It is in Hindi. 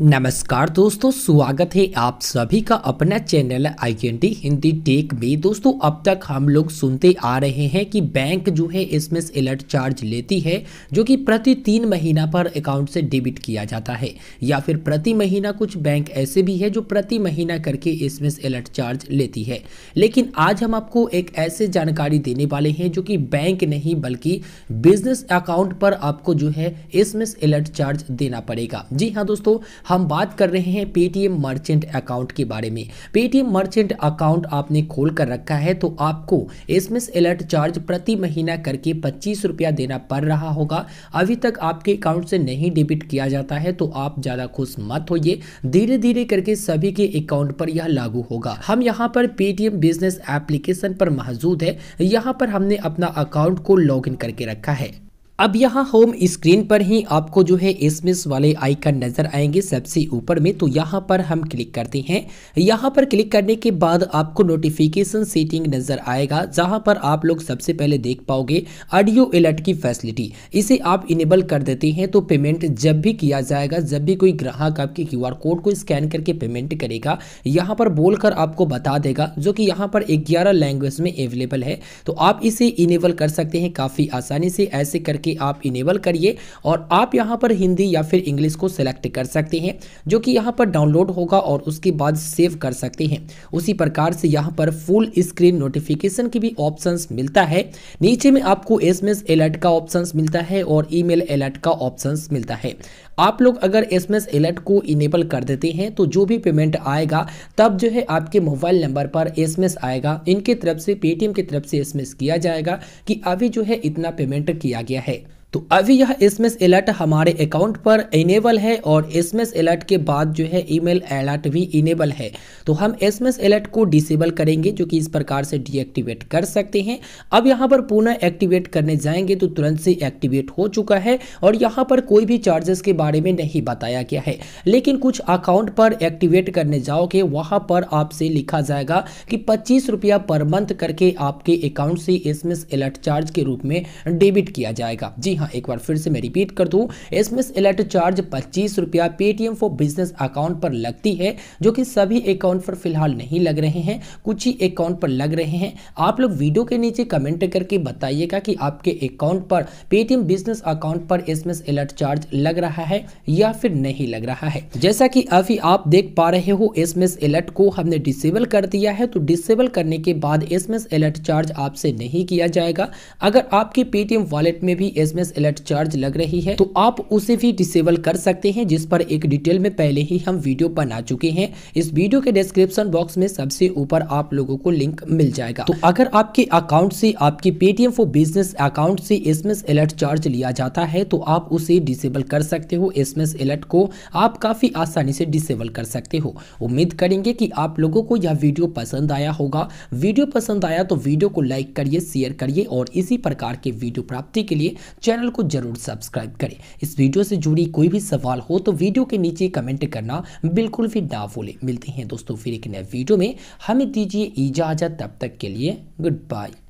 नमस्कार दोस्तों स्वागत है आप सभी का अपना channel I N T Hindi tech में दोस्तों अब तक हम लोग सुनते आ रहे हैं कि बैंक जो है इसमें अलर्ट चार्ज लेती है जो कि प्रति तीन महीना पर अकाउंट से डेबिट किया जाता है या फिर प्रति महीना कुछ बैंक ऐसे भी है जो प्रति महीना करके इसमें अलर्ट चार्ज लेती है लेकिन आज हम आपको एक ऐसे जानकारी देने वाले हैं जो कि बैंक नहीं बल्कि बिजनेस अकाउंट पर आपको जो है इसमें अलर्ट चार्ज देना पड़ेगा जी हाँ दोस्तों हम बात कर रहे हैं पेटीएम मर्चेंट अकाउंट के बारे में पेटीएम मर्चेंट अकाउंट आपने खोल कर रखा है तो आपको एसएमएस अलर्ट चार्ज प्रति महीना करके पच्चीस रुपया देना पड़ रहा होगा अभी तक आपके अकाउंट से नहीं डेबिट किया जाता है तो आप ज़्यादा खुश मत होइए धीरे धीरे करके सभी के अकाउंट पर यह लागू होगा हम यहाँ पर पेटीएम बिजनेस एप्लीकेशन पर मौजूद है यहाँ पर हमने अपना अकाउंट को लॉग करके रखा है अब यहाँ होम स्क्रीन पर ही आपको जो है एसएमएस वाले आइकन नज़र आएंगे सबसे ऊपर में तो यहाँ पर हम क्लिक करते हैं यहाँ पर क्लिक करने के बाद आपको नोटिफिकेशन सेटिंग नज़र आएगा जहाँ पर आप लोग सबसे पहले देख पाओगे ऑडियो अलर्ट की फैसिलिटी इसे आप इनेबल कर देते हैं तो पेमेंट जब भी किया जाएगा जब भी कोई ग्राहक आपके क्यू कोड को स्कैन करके पेमेंट करेगा यहाँ पर बोल आपको बता देगा जो कि यहाँ पर ग्यारह लैंग्वेज में अवेलेबल है तो आप इसे इनेबल कर सकते हैं काफ़ी आसानी से ऐसे करके कि आप इनेबल करिए और आप यहाँ पर हिंदी या फिर इंग्लिश को सिलेक्ट कर सकते हैं जो कि यहाँ पर डाउनलोड होगा और उसके बाद सेव कर सकते हैं उसी प्रकार से यहाँ पर फुल स्क्रीन नोटिफिकेशन की भी ऑप्शन मिलता है नीचे में आपको एस एम अलर्ट का ऑप्शन मिलता है और ईमेल अलर्ट का ऑप्शन मिलता है आप लोग अगर एस एम अलर्ट को इनेबल कर देते हैं तो जो भी पेमेंट आएगा तब जो है आपके मोबाइल नंबर पर एस आएगा इनके तरफ से पेटीएम की तरफ से एस किया जाएगा कि अभी जो है इतना पेमेंट किया गया है तो अभी यह एस अलर्ट हमारे अकाउंट पर इनेबल है और एस अलर्ट के बाद जो है ईमेल अलर्ट भी इनेबल है तो हम एस अलर्ट को डिसेबल करेंगे जो कि इस प्रकार से डीएक्टिवेट कर सकते हैं अब यहाँ पर पुनः एक्टिवेट करने जाएंगे तो तुरंत से एक्टिवेट हो चुका है और यहाँ पर कोई भी चार्जेस के बारे में नहीं बताया गया है लेकिन कुछ अकाउंट पर एक्टिवेट करने जाओगे वहाँ पर आपसे लिखा जाएगा कि पच्चीस रुपया पर मंथ करके आपके अकाउंट से एस अलर्ट चार्ज के रूप में डेबिट किया जाएगा जी हाँ एक बार फिर से मैं रिपीट कर दूँ एस एलर्ट चार्ज पच्चीस रुपया पेटीएम फॉर बिजनेस अकाउंट पर लगती है जो कि सभी अकाउंट पर फिलहाल नहीं लग रहे हैं कुछ ही अकाउंट पर लग रहे हैं आप लोग वीडियो के नीचे कमेंट करके बताइएगा कि आपके अकाउंट पर पेटीएम बिजनेस अकाउंट पर एस एलर्ट चार्ज लग रहा है या फिर नहीं लग रहा है जैसा कि अभी आप देख पा रहे हो एस एलर्ट को हमने डिसेबल कर दिया है तो डिसेबल करने के बाद एस एलर्ट चार्ज आपसे नहीं किया जाएगा अगर आपके पेटीएम वॉलेट में भी एस एक्सेस अलर्ट चार्ज लग रही है तो आप उसे भी डिसेबल कर सकते हैं जिस पर एक डिटेल में पहले ही हम वीडियो बना चुके हैं इस वीडियो के डिस्क्रिप्शन बॉक्स में सबसे ऊपर आप लोगों को लिंक मिल जाएगा तो अगर आपके अकाउंट से आपके पेटीएम फॉर बिजनेस अकाउंट से एसएमएस अलर्ट चार्ज लिया जाता है तो आप उसे डिसेबल कर सकते हो एसएमएस अलर्ट को आप काफ़ी आसानी से डिसेबल कर सकते हो उम्मीद करेंगे कि आप लोगों को यह वीडियो पसंद आया होगा वीडियो पसंद आया तो वीडियो को लाइक करिए शेयर करिए और इसी प्रकार के वीडियो प्राप्ति के लिए चैनल चैनल को जरूर सब्सक्राइब करें इस वीडियो से जुड़ी कोई भी सवाल हो तो वीडियो के नीचे कमेंट करना बिल्कुल भी ना भूलें मिलते हैं दोस्तों फिर एक नए वीडियो में हमें दीजिए इजाज़त तब तक के लिए गुड बाय